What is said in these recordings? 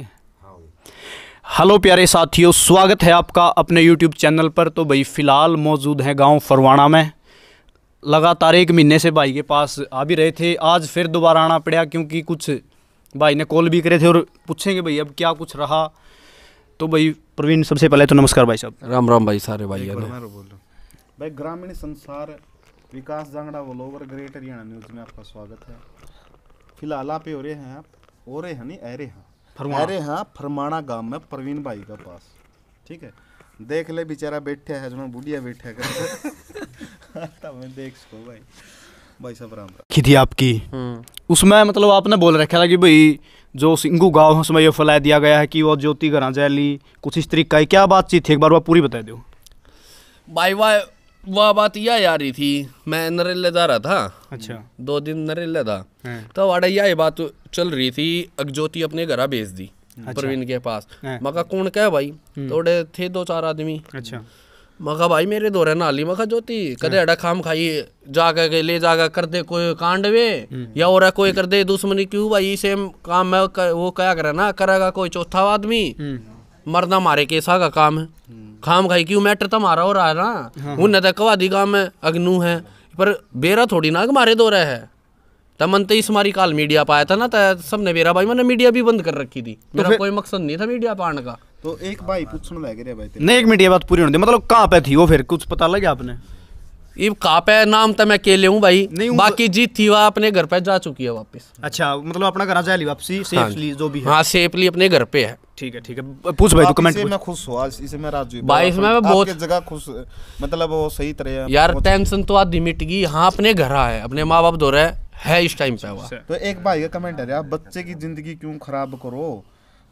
Hello हाँ प्यारे साथियों स्वागत है आपका अपने यूट्यूब चैनल पर तो भाई फ़िलहाल मौजूद हैं गांव फरवाना में लगातार एक महीने से भाई के पास आ भी रहे थे आज फिर दोबारा आना पड़ा क्योंकि कुछ भाई ने कॉल भी करे थे और पूछेंगे भाई अब क्या कुछ रहा तो भाई प्रवीण सबसे पहले तो नमस्कार भाई साहब राम राम भाई सारे भाई बोल भाई ग्रामीण संसार विकास जांगड़ा वलोवर ग्रेट हरियाणा न्यूज़ में आपका स्वागत है फिलहाल आप हो रहे हैं आप हो रहे हैं नहीं आ हैं अरे हाँ फरमाना गांव में प्रवीण भाई का पास ठीक है देख ले बेचारा बैठे है जो बुढ़िया बैठे कर देख सको भाई भाई सब राम राम थी आपकी हम्म। उसमें मतलब आपने बोल रखा था कि भाई जो सिंगू गांव है उसमें ये फैला दिया गया है कि वो ज्योति घर जैली कुछ इस तरीका है क्या बातचीत थी एक बार वह पूरी बता दो भाई वाह वह बात यह आ रही थी मैं नरेले जा रहा था अच्छा दो दिन नरेले था हाँ। तो वाड़ा यह बात चल रही थी अगजोति अपने घर भेज दी अच्छा। प्रवीण के पास हाँ। मका कौन कह भाई थोड़े हम्म। तो थे दो चार आदमी अच्छा मका भाई मेरे दो दौरे नाली मका ज्योति कदे हाँ। अड़ा खाम खाई जाके के ले जाके कर दे कोई कांड वे हम्म। या और कोई कर दे दुश्मनी क्यों भाई सेम काम मैं वो क्या करे ना करेगा कोई चौथा आदमी हम्म। मरना मारे कैसा का काम है खाम खाई क्यों मैटर तो मारा हो रहा है ना हूं हाँ, हाँ। न तक वादी काम है अग्नू है पर बेरा थोड़ी ना मारे दो रहा है मन तो इस मारी काल मीडिया पाया था ना तो सबने बेरा भाई मैंने मीडिया भी बंद कर रखी थी तो मेरा कोई मकसद नहीं था मीडिया पाने का तो एक भाई पूछने लग रहा भाई नहीं एक मीडिया बात पूरी होने मतलब कहाँ पे थी वो फिर कुछ पता लगे आपने ये कहाँ पे नाम तो मैं अकेले हूँ भाई नहीं तो- बाकी जीत थी वह अपने घर पे जा चुकी है वापस अच्छा मतलब अपना घर जाए वापसी सेफली हाँ जो भी है हाँ सेफली अपने घर पे है ठीक है ठीक है पूछ भाई कमेंट मैं खुश हुआ इसे मैं राजी भाई इसमें मैं बहुत जगह खुश मतलब वो सही तरह यार टेंशन तो आधी मिट गई हाँ अपने घर आए अपने माँ बाप दो रहे है इस टाइम पे हुआ अच्छा। तो एक भाई का कमेंट है यार बच्चे की जिंदगी क्यों खराब करो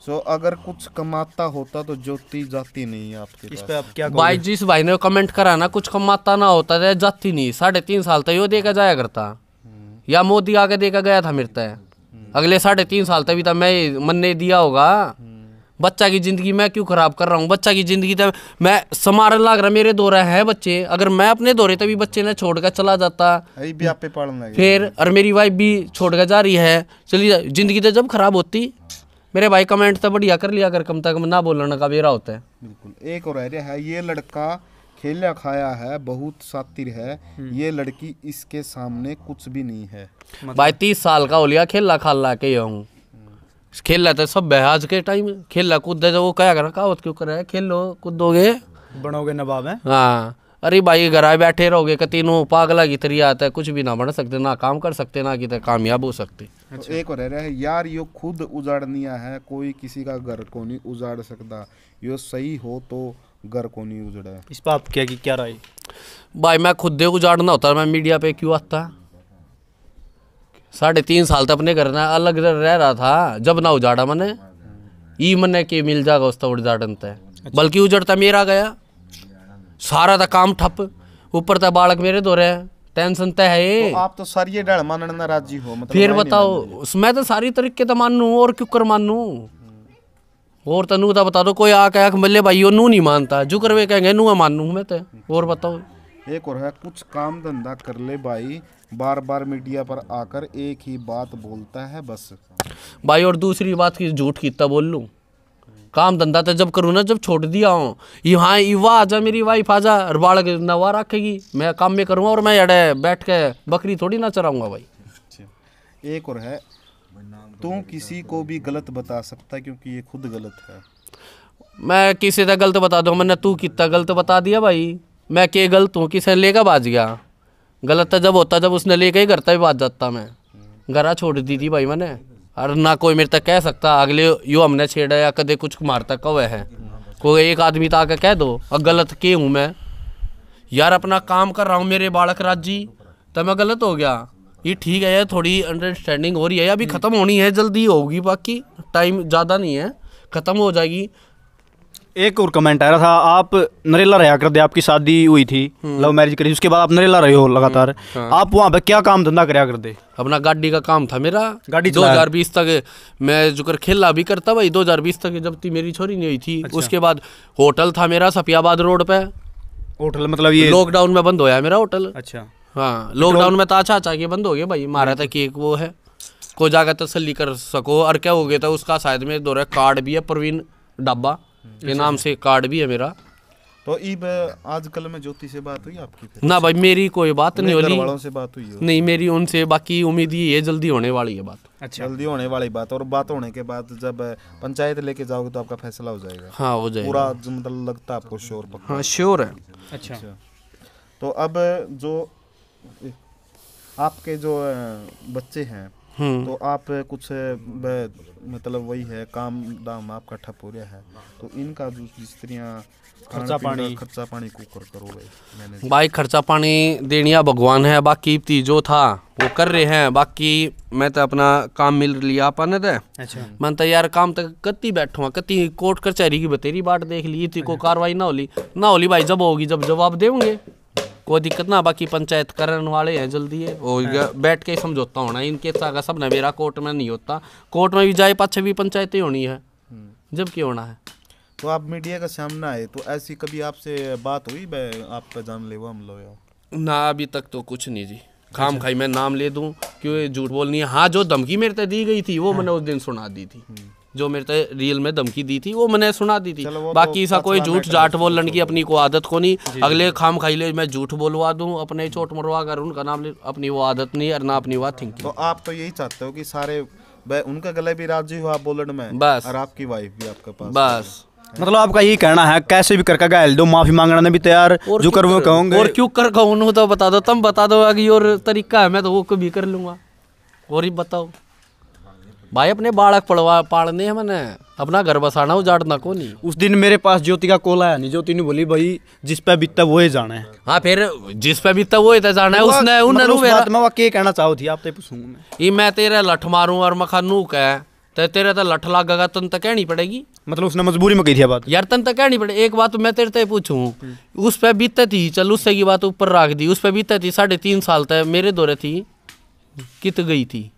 सो so, अगर कुछ कमाता होता तो ज्योति जाती नहीं आपके इस पे आप क्या भाई जिस भाई ने कमेंट करा ना कुछ कमाता ना होता तो जाती नहीं साढ़े तीन साल तक यो देखा जाया करता हम्म। या मोदी आके देखा गया था मेरे तय हम्म। अगले साढ़े तीन साल तक भी था तो मैं मन ने दिया होगा हम्म। बच्चा की ज़िंदगी मैं क्यों ख़राब कर रहा हूँ बच्चा की ज़िंदगी तो मैं समार लाग रहा मेरे दौरा है बच्चे अगर मैं अपने दौरे तभी बच्चे ने छोड़ कर चला जाता भी आप पे फिर और मेरी वाइफ भी छोड़ कर जा रही है चलिए ज़िंदगी तो जब खराब होती मेरे भाई कमेंट तो बढ़िया कर लिया कर कम तक ना बोलने का बेरा होता है बिल्कुल एक और एरिया है ये लड़का खेला खाया है बहुत सातिर है हम्म। ये लड़की इसके सामने कुछ भी नहीं है मतलब... भाई तीस साल का हो लिया खेला ला के हूँ खेल लेते था सब बहाज के टाइम खेल खेला कूद जो तो वो क्या करा कहावत क्यों करे रहा है खेलो कूदोगे बनोगे नवाब है हाँ अरे भाई घर आए बैठे रहोगे कतीनों पागला की तरी आता है कुछ भी ना बन सकते ना काम कर सकते ना कि कामयाब हो सकते तो अच्छा। एक और रह है यार यो खुद उजाड़निया है कोई किसी का घर को नहीं उजाड़ सकता यो सही हो तो घर को नहीं उजड़ा है इस पर क्या की क्या राय भाई मैं खुद दे उजाड़ना होता मैं मीडिया पे क्यों आता साढ़े तीन साल तक अपने घर में अलग रह रहा था जब ना उजाड़ा मैंने ई मने के मिल जाएगा उसका उजाड़न तय अच्छा। बल्कि उजड़ता मेरा गया सारा था काम ठप ऊपर था बालक मेरे दो रहे हैं टेंशन तो है तो आप तो सारी ये डर मानने ना राजी हो मतलब फिर बताओ उसमें तो सारी तरीके तो मानू और क्यों कर मानू और तनु तो बता दो कोई आ कह मिले भाई नू नहीं मानता जो करवे कहेंगे नू मानू मैं तो और बताओ एक और है कुछ काम धंधा कर ले भाई बार बार मीडिया पर आकर एक ही बात बोलता है बस भाई और दूसरी बात की झूठ की बोल लूँ काम धंधा तो जब करूँ ना जब छोड़ दिया हूँ यहाँ युवा आ जा मेरी वाइफ आ जा और बालक नवा रखेगी मैं काम में करूँगा और मैं अड़े बैठ के बकरी थोड़ी ना चराऊँगा भाई अच्छा। एक और है तू किसी को भी गलत बता सकता क्योंकि ये खुद गलत है मैं किसी का गलत बता दूँ मैंने तू कितना गलत बता दिया भाई मैं के गलत हूँ किसी ने बाज गया गलत तो जब होता जब उसने लेके ही करता ही बाज जाता मैं घरा छोड़ दी थी भाई मैंने और ना कोई मेरे तक कह सकता अगले यो हमने छेड़ा या कदे कुछ मारता कवे है कोई एक आदमी तो आकर कह दो और गलत के हूँ मैं यार अपना काम कर रहा हूँ मेरे बालक राज जी तो मैं गलत हो गया ये ठीक है यार थोड़ी अंडरस्टैंडिंग हो रही है अभी ख़त्म होनी है जल्दी होगी बाकी टाइम ज़्यादा नहीं है ख़त्म हो जाएगी एक और कमेंट आ रहा था आप नरेला रहा करते आपकी शादी हुई थी लव हम्म। मैरिज करी उसके बाद आप नरेला रहे हो लगातार हम्म, हाँ। आप वहाँ पे क्या काम धंधा कराया करते अपना गाड़ी का काम था मेरा गाड़ी बीस तक मैं जो कर खेला भी करता भाई बीस तक जब ती मेरी छोरी नहीं हुई थी अच्छा। उसके बाद होटल था मेरा सफियाबाद रोड पे होटल मतलब ये लॉकडाउन में बंद होया मेरा होटल अच्छा हाँ लॉकडाउन में तो अच्छा अच्छा के बंद हो गया भाई मारा था की एक वो है को जाकर तसली कर सको और क्या हो गया था उसका शायद में दो कार्ड भी है प्रवीण डब्बा के हम्म। नाम से कार्ड भी है मेरा तो ईब आजकल में ज्योति से बात हुई आपकी ना भाई मेरी कोई बात नहीं हो से बात हुई हो नहीं मेरी उनसे बाकी उम्मीद ये जल्दी होने वाली है बात अच्छा जल्दी होने वाली बात और बात होने के बाद जब पंचायत लेके जाओगे तो आपका फैसला हो जाएगा हाँ हो जाएगा पूरा मतलब लगता है आपको श्योर हाँ श्योर है अच्छा।, अच्छा तो अब जो आपके जो बच्चे हैं हम्म। तो आप कुछ मतलब वही है काम दाम आपका ठप हो गया है तो इनका जो स्त्रियाँ खर्चा पानी खर्चा पानी को कर करो भाई भाई खर्चा पानी देनिया भगवान है बाकी ती जो था वो कर रहे हैं बाकी मैं तो अपना काम मिल लिया अपन ने अच्छा मैं तो यार काम तक कत्ती बैठो हाँ, कत्ती कोर्ट कचहरी की बतेरी बाट देख ली थी को अच्छा। कार्रवाई ना होली ना होली भाई जब होगी जब जवाब देंगे कोई दिक्कत ना बाकी पंचायत करने वाले हैं जल्दी है और हाँ। बैठ के समझौता होना इनके सागा सब नवेरा कोर्ट में नहीं होता कोर्ट में भी जाए पाछे भी पंचायतें होनी है हम्म। जब क्यों होना है तो आप मीडिया का सामना आए तो ऐसी कभी आपसे बात हुई आपका जान ले हम लोग ना अभी तक तो कुछ नहीं जी अच्छा। खाम खाई मैं नाम ले दूं क्यों झूठ बोलनी है हाँ जो धमकी मेरे तक दी गई थी वो हाँ। मैंने उस दिन सुना दी थी हम्म। जो मेरे तो रियल में धमकी दी थी वो मैंने सुना दी थी तो बाकी ऐसा तो कोई झूठ जाट बोल की अपनी को आदत को नहीं अगले खाम खाई ले मैं झूठ बोलवा दूं अपने चोट मरवा कर उनका नाम अपनी वो आदत नहीं और ना अपनी वो थिंकिंग तो आप तो यही चाहते हो कि सारे उनका गले भी राजी हुआ आप में बस और आपकी वाइफ भी आपके पास बस मतलब आपका यही कहना है कैसे भी करके गायल दो माफी मांगना ने भी तैयार जो कर वो कहूंगे और क्यों कर कहूँ तो बता दो तुम बता दो अगर और तरीका है मैं तो वो भी कर लूंगा और ही बताओ भाई अपने बाड़क पड़वा पाड़ने है मैंने अपना घर बसाना उजाड़ना को नहीं उस दिन मेरे पास ज्योति का कॉल आया नहीं ज्योति ने बोली भाई जिस पे बीतता वो ही जाना है हाँ फिर जिस पे बीतता वो ही तो जाना है उसने उन्होंने मेरा मैं के कहना चाहो थी आप तो पूछूंगा मैं ये मैं तेरा लठ मारूं और मखा नू कह ते तो तेरे तो लठ लगेगा तन तो कहनी पड़ेगी मतलब उसने मजबूरी में कही थी बात यार तन तो कहनी पड़े एक बात मैं तेरे ते पूछूं उस पे बीतती थी चल उससे की बात ऊपर रख दी उस पे बीतती थी साढ़े तीन साल तक मेरे दौरे थी कित गई थी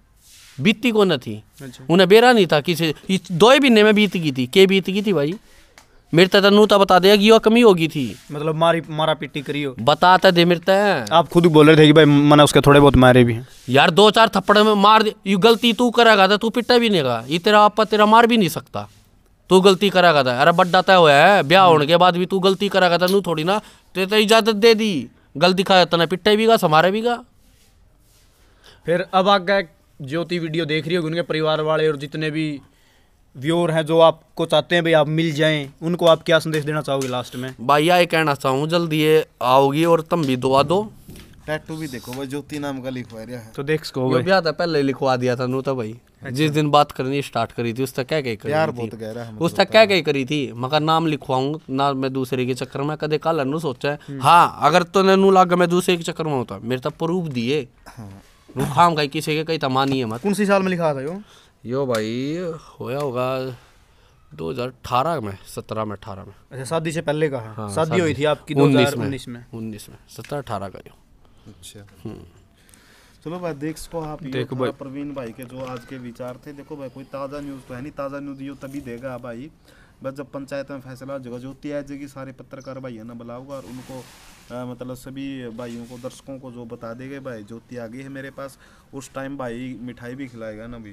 बीती को न थी अच्छा। उन्हें बेरा नहीं था किसी दो महीने में बीत गई थी के बीत गई थी भाई मेरे मृत तो, तो बता दिया कि कमी होगी थी मतलब मारी मारा पिट्टी करी हो बताता तो दे मृत आप खुद बोल रहे थे कि भाई मैंने उसके थोड़े बहुत मारे भी यार दो चार थप्पड़ में मार ये गलती तू करेगा था तो तू पिटा भी नहीं गा ये तेरा आपा तेरा मार भी नहीं सकता तू गलती करेगा था अरे बड्डा तय हुआ है ब्याह होने के बाद भी तू गलती करेगा था नू थोड़ी ना ते तो इजाजत दे दी गलती खा तना पिटा भी गा समारे भी गा फिर अब आ आगे ज्योति वीडियो देख रही होगी उनके परिवार वाले और जितने भी व्यूअर हैं जो आपको चाहते हैं भाई आप मिल जाएं उनको आप क्या संदेश देना चाहोगे लास्ट में भाई ये कहना चाहूँ जल्दी ये आओगी और तुम भी दुआ दो टैटू भी देखो भाई ज्योति नाम का लिखवा रहा है तो देख सको भाई ब्याह था पहले लिखवा दिया था नू तो भाई अच्छा। जिस दिन बात करनी स्टार्ट करी थी उस तक क्या कही यार बहुत गहरा उस मतलब तक क्या कही करी थी मगर नाम लिखवाऊं ना मैं दूसरे के चक्कर में कदे कल नू सोचा है हम्म। हाँ अगर तो नू लाग मैं दूसरे के चक्कर में होता मेरे तो प्रूफ दिए हाँ। रुखाम कहीं किसी के कहीं तमानी है मत कौन सी साल में लिखा था यो यो भाई होया होगा 2018 में 17 में 18 में अच्छा शादी से पहले का हाँ, हाँ शादी हुई थी आपकी 2019 में 19 में 19 में 17 18 का यो अच्छा चलो हम्म। तो भाई देख सको आप देखो भाई प्रवीण भाई के जो आज के विचार थे देखो भाई कोई ताज़ा न्यूज़ तो है नहीं ताज़ा न्यूज़ यो तभी देगा भाई बस जब पंचायत में फैसला जगह जो होती है जगह सारे पत्रकार भाई है ना बुलाओगे और उनको आ, मतलब सभी भाइयों को दर्शकों को जो बता देंगे भाई जो त्यागी है मेरे पास उस टाइम भाई मिठाई भी खिलाएगा ना भाई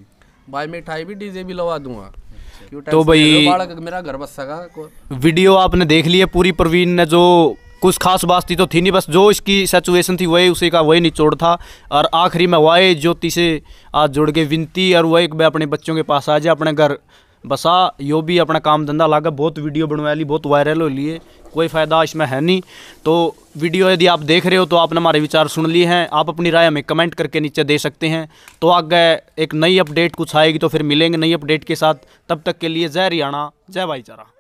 भाई मिठाई भी डीजे भी लवा दूंगा अच्छा। तो भाई मेरा घर बस सका वीडियो आपने देख ली है पूरी प्रवीण ने जो कुछ खास बात थी तो थी नहीं बस जो इसकी सिचुएशन थी वही उसी का वही निचोड़ था और आखिरी में वाई ज्योति से आज जुड़ के विनती और वही अपने बच्चों के पास आ जाए अपने घर बसा यो भी अपना काम धंधा लागा बहुत वीडियो बनवा ली बहुत वायरल हो लिए कोई फ़ायदा इसमें है नहीं तो वीडियो यदि आप देख रहे हो तो आपने हमारे विचार सुन लिए हैं आप अपनी राय हमें कमेंट करके नीचे दे सकते हैं तो आगे एक नई अपडेट कुछ आएगी तो फिर मिलेंगे नई अपडेट के साथ तब तक के लिए जय हरियाणा जय भाईचारा